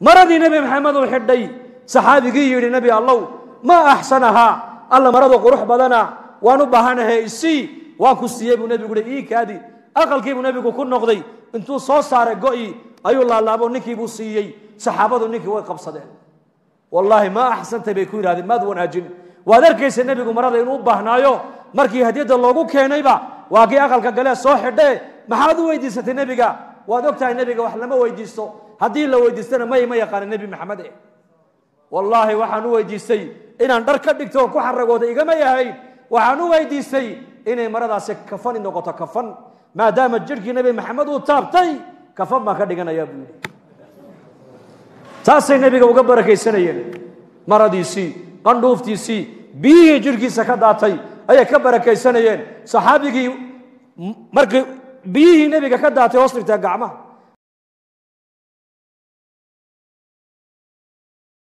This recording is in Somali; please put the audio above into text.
maradii nebi maxamedu xidhay saxaabigii yidhi nebi allow maa axsanahaa alla maradu qurux badana waan u baahanahe isii waan ku siiyey buu nebigu ii kaadi aqalkiibuu nebigu ku noqday intuu soo saaray go'i ayuu laalaabo ninkiibuu siiyey saxaabadu ninkii way qabsadeen wallaahi maa axsantay bay ku yidhahdeen maad wanaajin waad arkaysa nebigu marada inuu u baahnaayo markii hadiyadda loogu keenayba waa kii aqalka galee soo xidhee maxaad u weydiisatay nebiga waad ogtahay nebiga wax lama weydiisto haddii la weydiistana may ma yaqaana nebi maxamed eh wallaahi waxaan u weydiistay inaan dhar ka dhigto ku xaragooda igama yahayn waxaan u weydiistay inay maradaasi kafani noqoto kafan maadaama jirhkii nebi maxamed uu taabtay kafan baan ka dhiganayaa buu yidhi taasay nebiga uga barakaysanayeen maradiisii qandhuuftiisii biyihii jirhkiisa ka daatay ayay ka barakaysanayeen saxaabigii markii biyihii nebiga ka daatay hoos dhigteen gacmaha